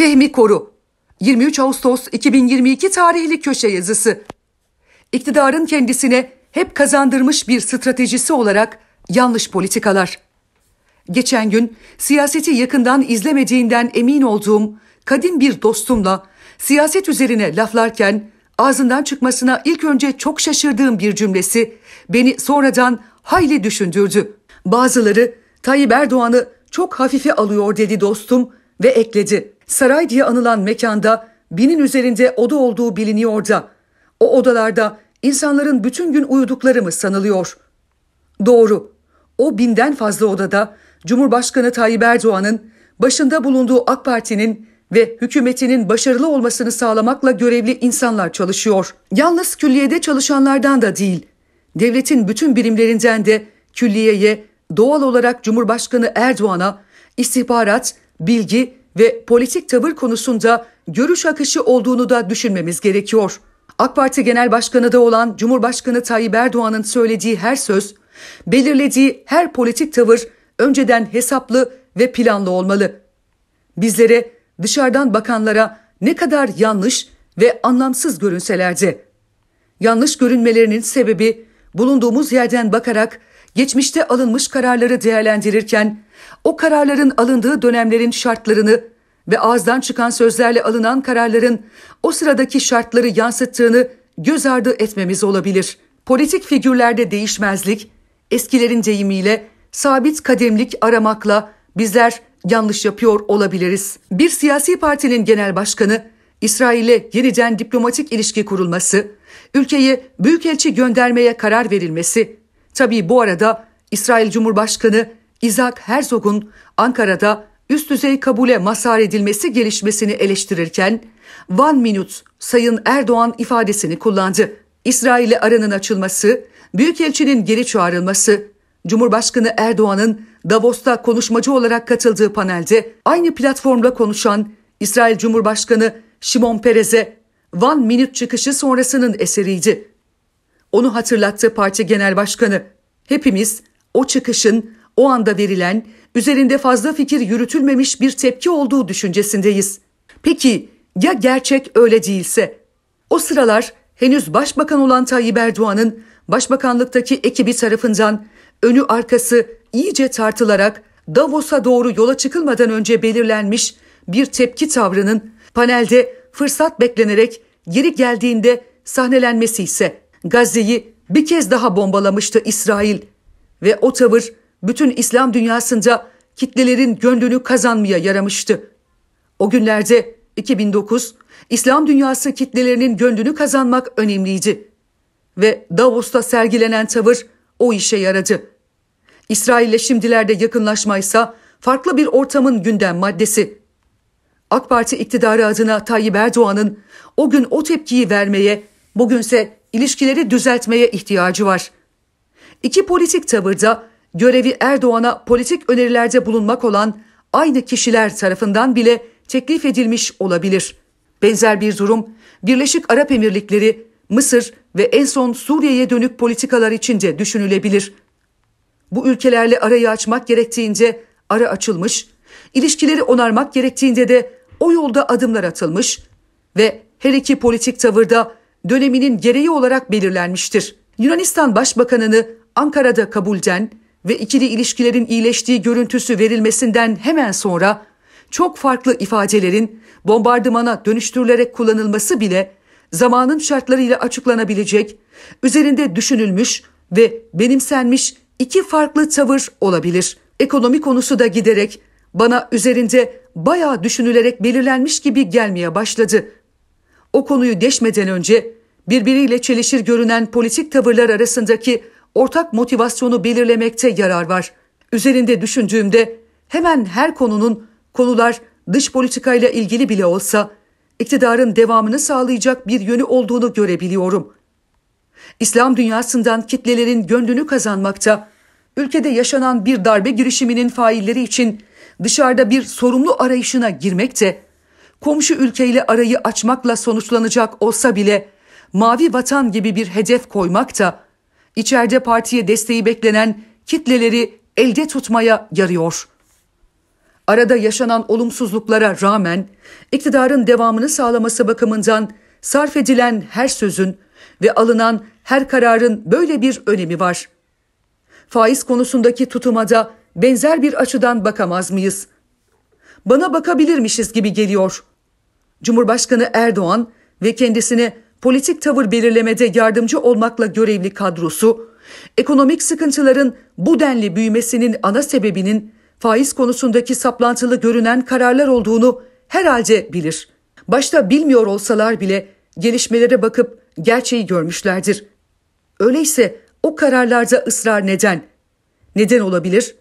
Fehmi Koru 23 Ağustos 2022 tarihli köşe yazısı. İktidarın kendisine hep kazandırmış bir stratejisi olarak yanlış politikalar. Geçen gün siyaseti yakından izlemediğinden emin olduğum kadim bir dostumla siyaset üzerine laflarken ağzından çıkmasına ilk önce çok şaşırdığım bir cümlesi beni sonradan hayli düşündürdü. Bazıları Tayyip Erdoğan'ı çok hafife alıyor dedi dostum ve ekledi. Saray diye anılan mekanda binin üzerinde oda olduğu biliniyor da o odalarda insanların bütün gün uyudukları mı sanılıyor? Doğru. O binden fazla odada Cumhurbaşkanı Tayyip Erdoğan'ın başında bulunduğu AK Parti'nin ve hükümetinin başarılı olmasını sağlamakla görevli insanlar çalışıyor. Yalnız külliyede çalışanlardan da değil, devletin bütün birimlerinden de külliyeye doğal olarak Cumhurbaşkanı Erdoğan'a istihbarat, bilgi ve politik tavır konusunda görüş akışı olduğunu da düşünmemiz gerekiyor. AK Parti Genel Başkanı da olan Cumhurbaşkanı Tayyip Erdoğan'ın söylediği her söz, belirlediği her politik tavır önceden hesaplı ve planlı olmalı. Bizlere, dışarıdan bakanlara ne kadar yanlış ve anlamsız görünselerdi. yanlış görünmelerinin sebebi bulunduğumuz yerden bakarak geçmişte alınmış kararları değerlendirirken o kararların alındığı dönemlerin şartlarını ve ağızdan çıkan sözlerle alınan kararların o sıradaki şartları yansıttığını göz ardı etmemiz olabilir. Politik figürlerde değişmezlik, eskilerin deyimiyle sabit kademlik aramakla bizler yanlış yapıyor olabiliriz. Bir siyasi partinin genel başkanı İsrail'e yeniden diplomatik ilişki kurulması, ülkeye büyükelçi göndermeye karar verilmesi Tabii bu arada İsrail Cumhurbaşkanı İzak Herzog'un Ankara'da üst düzey kabule mazhar edilmesi gelişmesini eleştirirken One Minute Sayın Erdoğan ifadesini kullandı. İsrail'e aranın açılması, Büyükelçinin geri çağrılması, Cumhurbaşkanı Erdoğan'ın Davos'ta konuşmacı olarak katıldığı panelde aynı platformla konuşan İsrail Cumhurbaşkanı Şimon Peres'e One Minute çıkışı sonrasının eseriydi. Onu hatırlattı parti genel başkanı. Hepimiz o çıkışın o anda verilen, üzerinde fazla fikir yürütülmemiş bir tepki olduğu düşüncesindeyiz. Peki ya gerçek öyle değilse? O sıralar henüz başbakan olan Tayyip Erdoğan'ın başbakanlıktaki ekibi tarafından önü arkası iyice tartılarak Davos'a doğru yola çıkılmadan önce belirlenmiş bir tepki tavrının panelde fırsat beklenerek geri geldiğinde sahnelenmesi ise Gazze'yi bir kez daha bombalamıştı İsrail ve o tavır bütün İslam dünyasında kitlelerin gönlünü kazanmaya yaramıştı. O günlerde 2009 İslam dünyası kitlelerinin gönlünü kazanmak önemliydi ve Davos'ta sergilenen tavır o işe yaradı. İsrail'le şimdilerde yakınlaşmaysa farklı bir ortamın gündem maddesi. AK Parti iktidarı adına Tayyip Erdoğan'ın o gün o tepkiyi vermeye, bugünse ilişkileri düzeltmeye ihtiyacı var. İki politik tavırda görevi Erdoğan'a politik önerilerde bulunmak olan aynı kişiler tarafından bile teklif edilmiş olabilir. Benzer bir durum Birleşik Arap Emirlikleri, Mısır ve en son Suriye'ye dönük politikalar için de düşünülebilir. Bu ülkelerle arayı açmak gerektiğince ara açılmış, ilişkileri onarmak gerektiğinde de o yolda adımlar atılmış ve her iki politik tavırda döneminin gereği olarak belirlenmiştir. Yunanistan Başbakanını Ankara'da kabulden ve ikili ilişkilerin iyileştiği görüntüsü verilmesinden hemen sonra çok farklı ifadelerin bombardımana dönüştürülerek kullanılması bile zamanın şartlarıyla açıklanabilecek, üzerinde düşünülmüş ve benimsenmiş iki farklı tavır olabilir. Ekonomi konusu da giderek bana üzerinde bayağı düşünülerek belirlenmiş gibi gelmeye başladı. O konuyu geçmeden önce birbiriyle çelişir görünen politik tavırlar arasındaki ortak motivasyonu belirlemekte yarar var. Üzerinde düşündüğümde hemen her konunun konular dış politikayla ilgili bile olsa iktidarın devamını sağlayacak bir yönü olduğunu görebiliyorum. İslam dünyasından kitlelerin gönlünü kazanmakta, ülkede yaşanan bir darbe girişiminin failleri için dışarıda bir sorumlu arayışına girmekte, komşu ülkeyle arayı açmakla sonuçlanacak olsa bile mavi vatan gibi bir hedef koymak da içeride partiye desteği beklenen kitleleri elde tutmaya yarıyor. Arada yaşanan olumsuzluklara rağmen iktidarın devamını sağlaması bakımından sarf edilen her sözün ve alınan her kararın böyle bir önemi var. Faiz konusundaki tutumada benzer bir açıdan bakamaz mıyız? Bana bakabilirmişiz gibi geliyor. Cumhurbaşkanı Erdoğan ve kendisini politik tavır belirlemede yardımcı olmakla görevli kadrosu, ekonomik sıkıntıların bu denli büyümesinin ana sebebinin faiz konusundaki saplantılı görünen kararlar olduğunu herhalde bilir. Başta bilmiyor olsalar bile gelişmelere bakıp gerçeği görmüşlerdir. Öyleyse o kararlarda ısrar neden? Neden olabilir?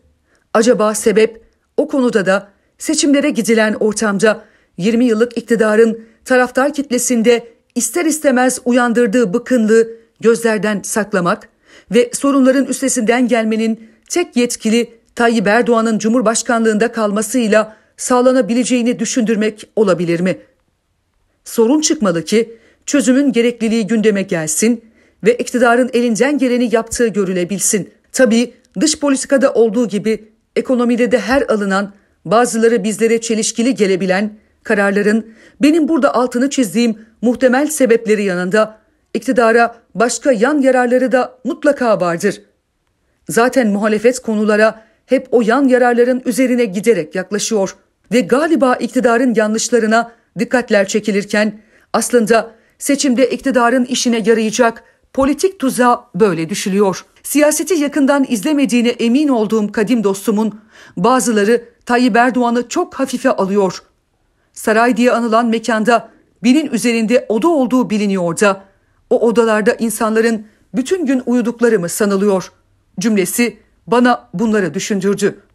Acaba sebep o konuda da seçimlere gidilen ortamda 20 yıllık iktidarın taraftar kitlesinde ister istemez uyandırdığı bıkınlığı gözlerden saklamak ve sorunların üstesinden gelmenin tek yetkili Tayyip Erdoğan'ın Cumhurbaşkanlığında kalmasıyla sağlanabileceğini düşündürmek olabilir mi? Sorun çıkmalı ki çözümün gerekliliği gündeme gelsin ve iktidarın elinden geleni yaptığı görülebilsin. Tabii dış politikada olduğu gibi ekonomide de her alınan, bazıları bizlere çelişkili gelebilen kararların benim burada altını çizdiğim muhtemel sebepleri yanında iktidara başka yan yararları da mutlaka vardır. Zaten muhalefet konulara hep o yan yararların üzerine giderek yaklaşıyor ve galiba iktidarın yanlışlarına dikkatler çekilirken aslında seçimde iktidarın işine yarayacak politik tuzağı böyle düşülüyor. Siyaseti yakından izlemediğine emin olduğum kadim dostumun bazıları Tayyip Erdoğan'ı çok hafife alıyor. Saray diye anılan mekanda binin üzerinde oda olduğu biliniyor da o odalarda insanların bütün gün uyudukları mı sanılıyor? Cümlesi bana bunları düşündürdü.